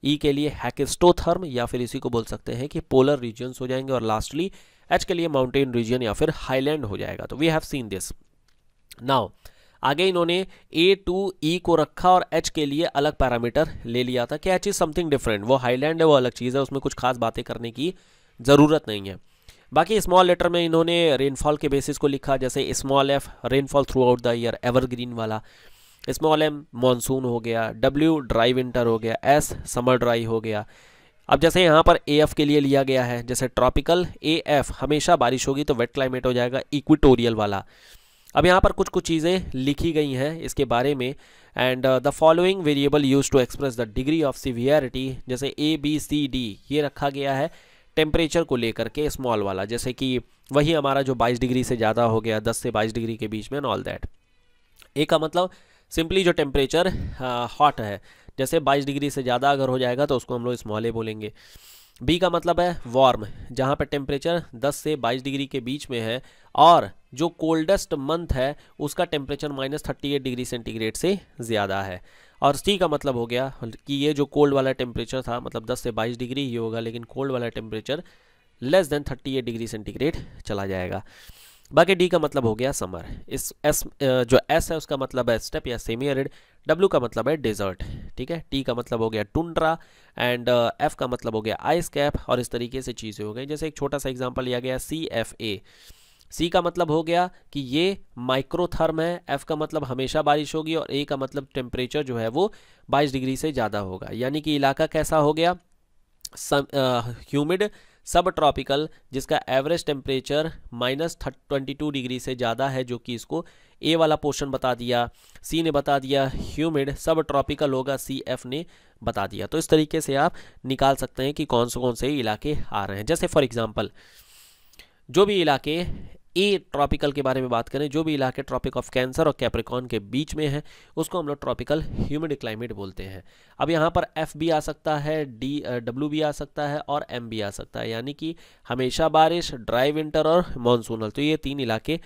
S1: ई e के लिए हैकेस्टोथर्म या फिर इसी को बोल सकते हैं कि पोलर रीजन्स हो जाएंगे और लास्टली एच के लिए माउंटेन रीजन या फिर हाईलैंड हो जाएगा तो we have seen this now आगे इन्होंने ए टू ई e को रखा और एच के लिए अलग पैरामीटर ले लिया था कि एच इज़ समथिंग डिफरेंट वो हाईलैंड है वो अलग चीज़ है उसमें कुछ खास बातें करने की ज़रूरत नहीं है बाकी स्मॉल लेटर में इन्होंने रेनफॉल के बेसिस को लिखा जैसे small F rainfall throughout the year evergreen वाला स्मॉल एम मानसून हो गया डब्ल्यू ड्राई विंटर हो गया एस समर ड्राई हो गया अब जैसे यहाँ पर ए एफ के लिए लिया गया है जैसे ट्रॉपिकल ए एफ हमेशा बारिश होगी तो वेट क्लाइमेट हो जाएगा इक्विटोरियल वाला अब यहाँ पर कुछ कुछ चीज़ें लिखी गई हैं इसके बारे में and the following variable use to express the degree of severity जैसे ए बी सी डी ये रखा गया है टेम्परेचर को लेकर के स्मॉल वाला जैसे कि वही हमारा जो 22 डिग्री से ज़्यादा हो गया 10 से 22 डिग्री के बीच में एंड ऑल दैट ए का मतलब सिंपली जो टेम्परेचर हॉट uh, है जैसे 22 डिग्री से ज़्यादा अगर हो जाएगा तो उसको हम लोग स्मॉल ए बोलेंगे बी का मतलब है वार्म जहाँ पर टेम्परेचर 10 से 22 डिग्री के बीच में है और जो कोल्डेस्ट मंथ है उसका temperature minus thirty degree centigrade से ज़्यादा है और सी का मतलब हो गया कि ये जो कोल्ड वाला टेम्परेचर था मतलब 10 से 22 डिग्री ही होगा लेकिन कोल्ड वाला temperature less than 38 degree centigrade चला जाएगा बाकी डी का मतलब हो गया समर इस एस जो एस है उसका मतलब है स्टेप या सेमी अरिड डब्ल्यू का मतलब है डेजर्ट ठीक है टी का मतलब हो गया टुंड्रा एंड एफ का मतलब हो गया आइस कैप और इस तरीके से चीज़ें हो गई जैसे एक छोटा सा एग्जाम्पल लिया गया सी एफ ए सी का मतलब हो गया कि ये माइक्रोथर्म है एफ का मतलब हमेशा बारिश होगी और ए का मतलब टेम्परेचर जो है वो बाईस डिग्री से ज़्यादा होगा यानी कि इलाका कैसा हो गया ह्यूमिड uh, सब ट्रॉपिकल जिसका average temperature minus twenty two degree से ज़्यादा है जो कि इसको ए वाला पोर्शन बता दिया सी ने बता दिया ह्यूमिड सब ट्रॉपिकल होगा सी एफ ने बता दिया तो इस तरीके से आप निकाल सकते हैं कि कौन से कौन से इलाके आ रहे हैं जैसे फॉर एग्ज़ाम्पल जो भी इलाके ए ट्रॉपिकल के बारे में बात करें जो भी इलाके ट्रॉपिक ऑफ कैंसर और कैप्रिकॉन के बीच में है उसको हम लोग ट्रॉपिकल ह्यूमिड क्लाइमेट बोलते हैं अब यहाँ पर एफ भी आ सकता है डी डब्ल्यू भी आ सकता है और एम भी आ सकता है यानी कि हमेशा बारिश ड्राई विंटर और मानसूनल तो ये तीन इलाके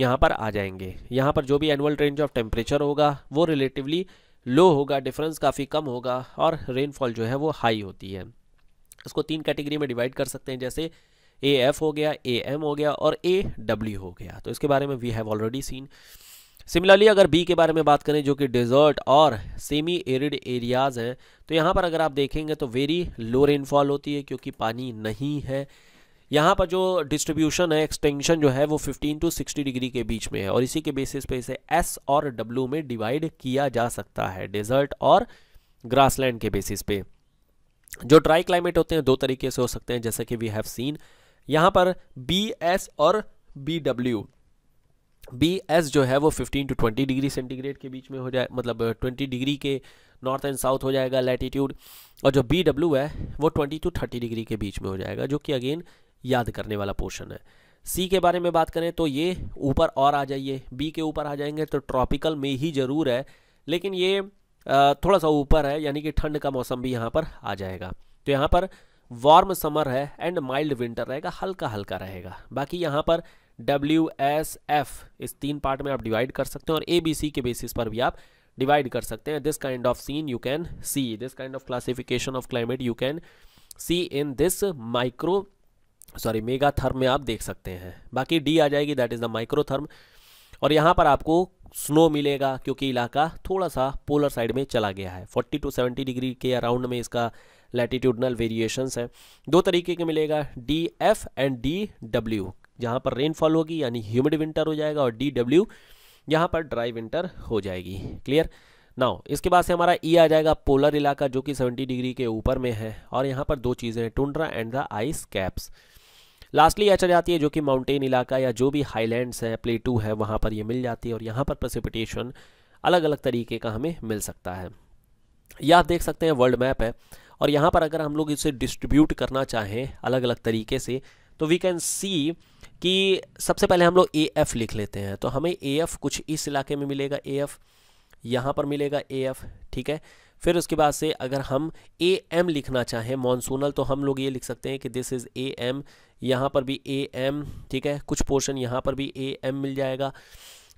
S1: यहाँ पर आ जाएंगे यहाँ पर जो भी एनुअल रेंज ऑफ टेम्परेचर होगा वो रिलेटिवली लो होगा डिफरेंस काफ़ी कम होगा और रेनफॉल जो है वो हाई होती है इसको तीन कैटेगरी में डिवाइड कर सकते हैं जैसे ए एफ हो गया ए एम हो गया और ए डब्ल्यू हो गया तो इसके बारे में we have already seen similarly अगर बी के बारे में बात करें जो कि डेजर्ट और सेमी एरिड एरियाज़ हैं तो यहाँ पर अगर आप देखेंगे तो वेरी लो रेनफॉल होती है क्योंकि पानी नहीं है यहाँ पर जो डिस्ट्रीब्यूशन है एक्सटेंशन जो है वो 15 टू 60 डिग्री के बीच में है और इसी के बेसिस पे इसे एस और डब्ल्यू में डिवाइड किया जा सकता है डेजर्ट और ग्रासलैंड के बेसिस पे जो ट्राई क्लाइमेट होते हैं दो तरीके से हो सकते हैं जैसे कि वी हैव सीन यहाँ पर बी एस और बी डब्ल्यू बी एस जो है वो 15 टू 20 डिग्री सेंटीग्रेड के बीच में हो जाए मतलब 20 डिग्री के नॉर्थ एंड साउथ हो जाएगा लैटीट्यूड और जो बी डब्ल्यू है वो 20 टू 30 डिग्री के बीच में हो जाएगा जो कि अगेन याद करने वाला पोर्शन है सी के बारे में बात करें तो ये ऊपर और आ जाइए बी के ऊपर आ जाएंगे तो ट्रॉपिकल में ही ज़रूर है लेकिन ये थोड़ा सा ऊपर है यानी कि ठंड का मौसम भी यहाँ पर आ जाएगा तो यहाँ पर वार्म समर है एंड माइल्ड विंटर रहेगा हल्का हल्का रहेगा बाकी यहाँ पर डब्ल्यू एस एफ इस तीन पार्ट में आप डिवाइड कर सकते हैं और ए बी सी के बेसिस पर भी आप डिवाइड कर सकते हैं this kind of scene you can see this kind of classification of climate you can see in this micro sorry mega therm में आप देख सकते हैं बाकी डी आ जाएगी that is the micro therm और यहाँ पर आपको स्नो मिलेगा क्योंकि इलाका थोड़ा सा पोलर साइड में चला गया है 40 टू 70 डिग्री के अराउंड में इसका लैटिट्यूडनल वेरिएशंस हैं दो तरीके के मिलेगा D F and D W जहाँ पर रेनफॉल होगी यानी ह्यूमिड विंटर हो जाएगा और डी डब्ल्यू यहाँ पर ड्राई विंटर हो जाएगी क्लियर नाउ इसके बाद से हमारा ई e आ जाएगा पोलर इलाका जो कि 70 डिग्री के ऊपर में है और यहाँ पर दो चीज़ें हैं tundra and the ice caps lastly H चली जाती है जो कि माउंटेन इलाका या जो भी हाईलैंड्स हैं प्लेटू है वहाँ पर ये मिल जाती है और यहाँ पर प्रसिपिटेशन अलग अलग तरीके का हमें मिल सकता है या आप देख सकते हैं वर्ल्ड मैप है और यहाँ पर अगर हम लोग इसे डिस्ट्रीब्यूट करना चाहें अलग अलग तरीके से तो वी कैन सी कि सबसे पहले हम लोग ए एफ़ लिख लेते हैं तो हमें ए एफ़ कुछ इस इलाके में मिलेगा ए एफ़ यहाँ पर मिलेगा ए एफ़ ठीक है फिर उसके बाद से अगर हम ए एम लिखना चाहें मानसूनल तो हम लोग ये लिख सकते हैं कि दिस इज़ ए एम यहाँ पर भी ए एम ठीक है कुछ पोर्शन यहाँ पर भी ए एम मिल जाएगा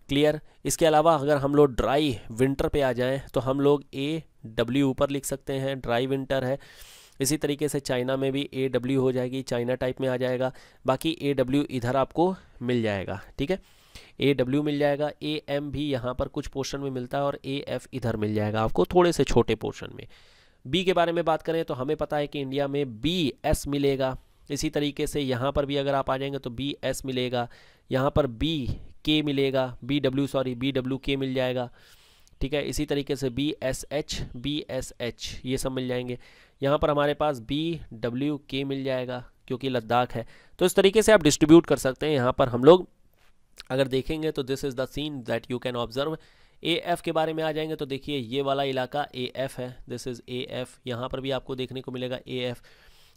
S1: क्लियर इसके अलावा अगर हम लोग ड्राई विंटर पे आ जाएं तो हम लोग ए डब्ल्यू ऊपर लिख सकते हैं ड्राई विंटर है इसी तरीके से चाइना में भी ए डब्ल्यू हो जाएगी चाइना टाइप में आ जाएगा बाकी ए डब्ल्यू इधर आपको मिल जाएगा ठीक है ए डब्ल्यू मिल जाएगा ए एम भी यहाँ पर कुछ पोर्शन में मिलता है और ए एफ इधर मिल जाएगा आपको थोड़े से छोटे पोर्शन में बी के बारे में बात करें तो हमें पता है कि इंडिया में बी एस मिलेगा इसी तरीके से यहाँ पर भी अगर आप आ जाएंगे तो बी एस मिलेगा यहाँ पर बी के मिलेगा B W sorry B W के मिल जाएगा ठीक है इसी तरीके से B S H B S H ये सब मिल जाएंगे यहाँ पर हमारे पास बी डब्ल्यू के मिल जाएगा क्योंकि लद्दाख है तो इस तरीके से आप डिस्ट्रीब्यूट कर सकते हैं यहाँ पर हम लोग अगर देखेंगे तो this is the scene that you can observe A F के बारे में आ जाएंगे तो देखिए ये वाला इलाका ए एफ़ है दिस इज़ ए एफ़ यहाँ पर भी आपको देखने को मिलेगा ए एफ़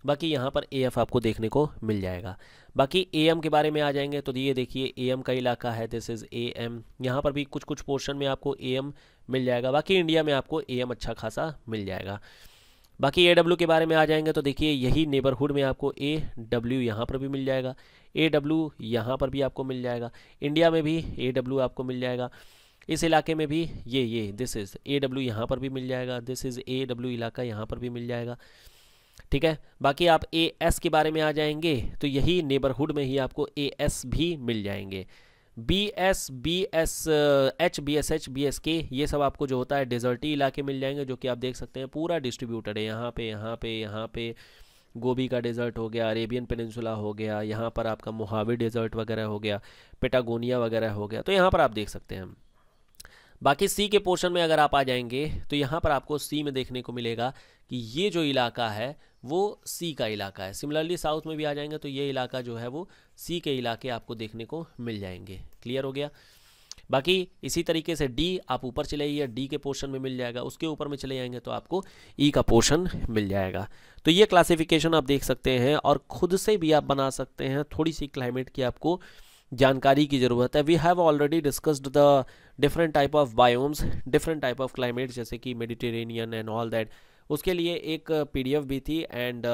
S1: बाकी यहाँ पर ए आपको देखने को मिल जाएगा बाकी ए के बारे में आ जाएंगे तो ये देखिए ए का इलाका है दिस इज़ ए एम यहाँ पर भी कुछ कुछ पोर्शन में आपको ए मिल जाएगा बाकी इंडिया में आपको ए अच्छा खासा मिल जाएगा बाकी ए डब्ल्यू के बारे में आ जाएंगे तो देखिए यही नेबरहुड में आपको ए डब्ल्यू यहाँ पर भी मिल जाएगा ए डब्ल्यू यहाँ पर भी आपको मिल जाएगा इंडिया में भी ए डब्ल्यू आपको मिल जाएगा इस इलाके में भी ये ये दिस इज़ ए डब्ल्यू यहाँ पर भी मिल जाएगा दिस इज़ ए डब्ल्यू इलाका यहाँ पर भी मिल जाएगा ठीक है बाकी आप ए एस के बारे में आ जाएंगे तो यही नेबरहुड में ही आपको ए एस भी मिल जाएंगे B S B S H B S H B S के ये सब आपको जो होता है डेजर्टी इलाके मिल जाएंगे जो कि आप देख सकते हैं पूरा डिस्ट्रीब्यूटेड है यहाँ पे यहाँ पे यहाँ पे गोभी का डेजर्ट हो गया अरेबियन पेनिनसुला हो गया यहाँ पर आपका मुहावी डेजर्ट वगैरह हो गया पेटागोनिया वगैरह हो गया तो यहाँ पर आप देख सकते हैं बाकी सी के पोर्शन में अगर आप आ जाएंगे तो यहाँ पर आपको सी में देखने को मिलेगा कि ये जो इलाका है वो सी का इलाका है सिमिलरली साउथ में भी आ जाएंगे तो ये इलाका जो है वो सी के इलाके आपको देखने को मिल जाएंगे क्लियर हो गया बाकी इसी तरीके से डी आप ऊपर चले जाइए डी के पोर्शन में मिल जाएगा उसके ऊपर में चले जाएंगे तो आपको ई e का पोर्शन मिल जाएगा तो ये क्लासिफिकेशन आप देख सकते हैं और खुद से भी आप बना सकते हैं थोड़ी सी क्लाइमेट की आपको जानकारी की ज़रूरत है we have already discussed the different type of biomes different type of climate जैसे कि मेडिटेरेनियन एंड ऑल दैट उसके लिए एक पीडीएफ भी थी and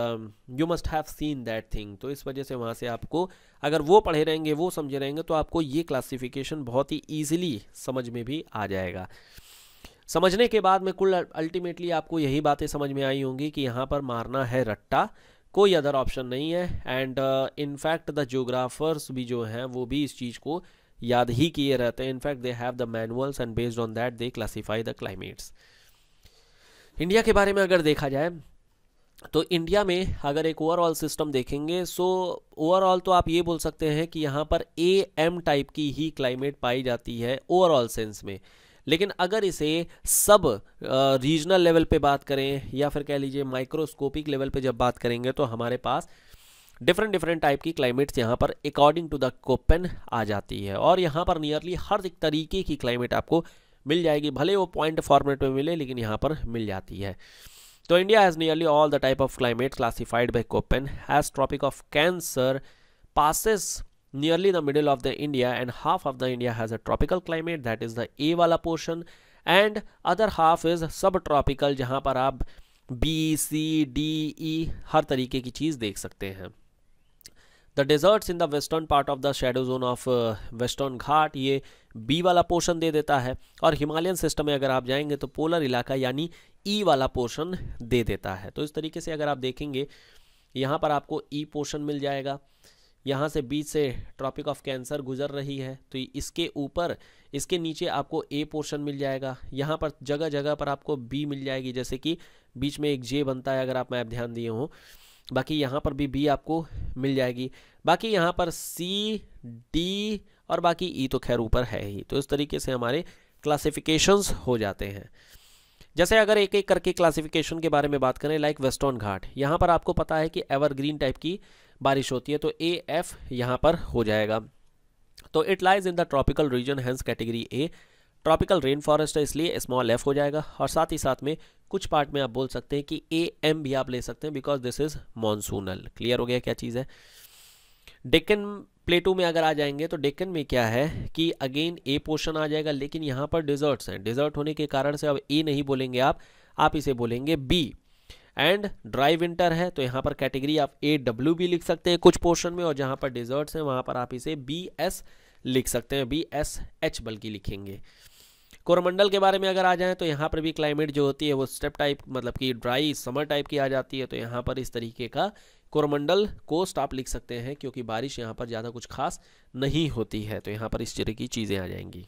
S1: you must have seen that thing तो इस वजह से वहाँ से आपको अगर वो पढ़े रहेंगे वो समझे रहेंगे तो आपको ये क्लासिफिकेशन बहुत ही ईजिली समझ में भी आ जाएगा समझने के बाद में कुल अल्टीमेटली आपको यही बातें समझ में आई होंगी कि यहाँ पर मारना है रट्टा कोई अदर ऑप्शन नहीं है एंड इनफैक्ट द जोग्राफर्स भी जो हैं वो भी इस चीज़ को याद ही किए रहते हैं in fact they have the manuals and based on that they classify the climates India के बारे में अगर देखा जाए तो इंडिया में अगर एक ओवरऑल सिस्टम देखेंगे सो ओवरऑल तो आप ये बोल सकते हैं कि यहाँ पर ए एम टाइप की ही क्लाइमेट पाई जाती है ओवरऑल सेंस में लेकिन अगर इसे सब रीजनल लेवल पे बात करें या फिर कह लीजिए माइक्रोस्कोपिक लेवल पे जब बात करेंगे तो हमारे पास डिफरेंट डिफरेंट टाइप की क्लाइमेट्स यहाँ पर अकॉर्डिंग टू द कोपन आ जाती है और यहाँ पर नियरली हर एक तरीके की क्लाइमेट आपको मिल जाएगी भले वो पॉइंट फॉर्मेट में मिले लेकिन यहाँ पर मिल जाती है तो India has nearly all the type of climate classified by Koppen has tropic of Cancer passes nearly the middle of the India and half of the India has a tropical climate that is the A वाला portion and other half is subtropical जहाँ पर आप बी सी डी ई हर तरीके की चीज़ देख सकते हैं the deserts in the western part of the shadow zone of Western Ghat ये बी वाला पोर्शन दे देता है और हिमालयन सिस्टम में अगर आप जाएंगे तो पोलर इलाका यानी ई e वाला पोर्शन दे देता है तो इस तरीके से अगर आप देखेंगे यहाँ पर आपको ई e पोर्शन मिल जाएगा यहाँ से बीच से ट्रॉपिक ऑफ कैंसर गुजर रही है तो इसके ऊपर इसके नीचे आपको ए पोर्शन मिल जाएगा यहाँ पर जगह जगह पर आपको बी मिल जाएगी जैसे कि बीच में एक जे बनता है अगर आप मैप ध्यान दिए हों बाकी यहाँ पर भी बी आपको मिल जाएगी बाकी यहाँ पर सी डी और बाकी ई e तो खैर ऊपर है ही तो इस तरीके से हमारे क्लासिफिकेशंस हो जाते हैं जैसे अगर एक एक करके क्लासिफिकेशन के बारे में बात करें लाइक वेस्टर्न घाट यहाँ पर आपको पता है कि एवरग्रीन टाइप की बारिश होती है तो ए एफ यहाँ पर हो जाएगा तो it lies in the tropical region hence category A tropical rain forest है इसलिए स्मॉल एफ हो जाएगा और साथ ही साथ में कुछ पार्ट में आप बोल सकते हैं कि ए एम भी आप ले सकते हैं because this is monsoonal clear हो गया क्या चीज़ है डेक्कन प्लेटो में अगर आ जाएंगे तो डेक्कन में क्या है कि अगेन ए पोर्शन आ जाएगा लेकिन यहाँ पर डिजर्ट्स हैं डिजर्ट होने के कारण से अब ए नहीं बोलेंगे आप आप इसे बोलेंगे बी एंड ड्राई विंटर है तो यहाँ पर कैटेगरी आप ए डब्ल्यू भी लिख सकते हैं कुछ पोर्शन में और जहाँ पर डिजर्ट्स हैं वहाँ पर आप इसे बी एस लिख सकते हैं बी एस एच बल्कि लिखेंगे कोरमंडल के बारे में अगर आ जाए तो यहाँ पर भी क्लाइमेट जो होती है वो स्टेप टाइप मतलब कि ड्राई समर टाइप की आ जाती है तो यहाँ पर इस तरीके का कोरमंडल कोस्ट आप लिख सकते हैं क्योंकि बारिश यहाँ पर ज़्यादा कुछ खास नहीं होती है तो यहाँ पर इस तरह की चीज़ें आ जाएंगी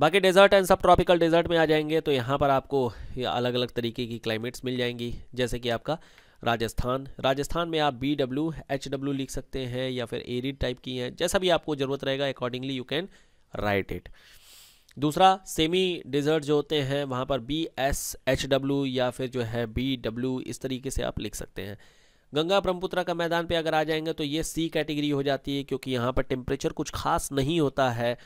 S1: बाकी desert and subtropical desert में आ जाएंगे तो यहाँ पर आपको अलग अलग तरीके की क्लाइमेट्स मिल जाएंगी जैसे कि आपका राजस्थान राजस्थान में आप बी डब्ल्यू एच डब्ल्यू लिख सकते हैं या फिर एरिड टाइप की हैं जैसा भी आपको ज़रूरत रहेगा accordingly you can write it दूसरा सेमी डिज़र्ट जो होते हैं वहाँ पर बी एस एच डब्ल्यू या फिर जो है बी डब्ल्यू इस तरीके से आप लिख सकते हैं गंगा ब्रह्मपुत्रा का मैदान पे अगर आ जाएंगे तो ये सी कैटेगरी हो जाती है क्योंकि यहाँ पर टेम्परेचर कुछ खास नहीं होता है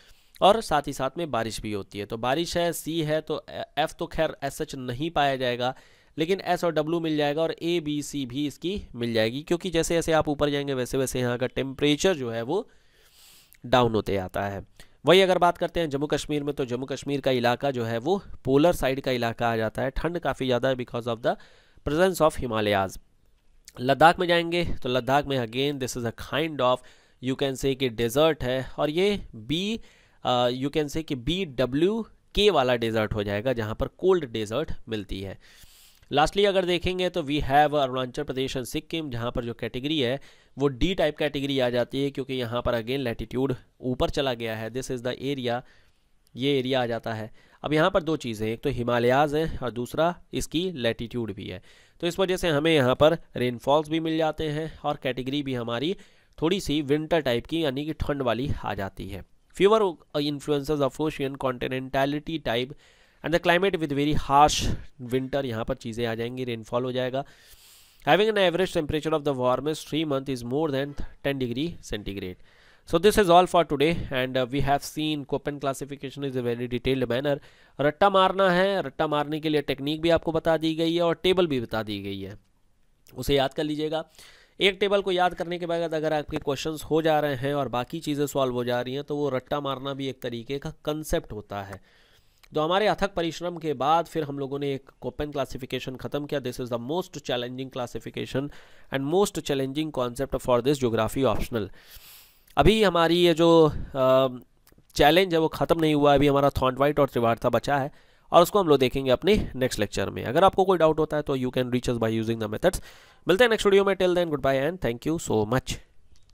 S1: और साथ ही साथ में बारिश भी होती है तो बारिश है सी है तो एफ़ तो खैर एस एच नहीं पाया जाएगा लेकिन एस और डब्ल्यू मिल जाएगा और ए बी सी भी इसकी मिल जाएगी क्योंकि जैसे जैसे आप ऊपर जाएंगे वैसे वैसे यहाँ का टेम्परेचर जो है वो डाउन होते आता है वही अगर बात करते हैं जम्मू कश्मीर में तो जम्मू कश्मीर का इलाका जो है वो पोलर साइड का इलाका आ जाता है ठंड काफ़ी ज़्यादा है because of the presence of Himalayas Ladakh में जाएंगे तो लद्दाख में again this is a kind of you can say कि डेजर्ट है और ये बी यू कैन से कि बी डब्ल्यू के वाला डेजर्ट हो जाएगा जहाँ पर कोल्ड डेजर्ट मिलती है लास्टली अगर देखेंगे तो we have Arunachal Pradesh and Sikkim जहाँ पर जो कैटेगरी है वो डी टाइप कैटेगरी आ जाती है क्योंकि यहाँ पर अगेन लैटिट्यूड ऊपर चला गया है दिस इज़ द एरिया ये एरिया आ जाता है अब यहाँ पर दो चीज़ें एक तो हिमालयाज हैं और दूसरा इसकी लैटिट्यूड भी है तो इस वजह से हमें यहाँ पर रेनफॉल्स भी मिल जाते हैं और कैटेगरी भी हमारी थोड़ी सी विंटर टाइप की यानी कि ठंड वाली आ जाती है fewer influences of ocean continentality type and the climate with very harsh winter यहाँ पर चीज़ें आ जाएंगी रेनफॉल हो जाएगा having an average temperature of the warmest three month is more than ten degree centigrade so this is all for today and we have seen Koppen classification is a very detailed manner रट्टा मारना है रट्टा मारने के लिए टेक्निक भी आपको बता दी गई है और टेबल भी बता दी गई है उसे याद कर लीजिएगा एक टेबल को याद करने के बाद अगर आपके क्वेश्चंस हो जा रहे हैं और बाकी चीज़ें सॉल्व हो जा रही हैं तो वो रट्टा मारना भी एक तरीके का कंसेप्ट होता है तो हमारे अथक परिश्रम के बाद फिर हम लोगों ने एक कोपेन क्लासिफिकेशन ख़त्म किया this is the most challenging classification and most challenging concept for this geography optional अभी हमारी ये जो चैलेंज है वो ख़त्म नहीं हुआ अभी हमारा थॉन्ट वाइट और त्रिवार्ता बचा है और उसको हम लोग देखेंगे अपने नेक्स्ट लेक्चर में अगर आपको कोई डाउट होता है तो you can reach us by using the methods मिलते हैं नेक्स्ट वीडियो में tell then goodbye and thank you so much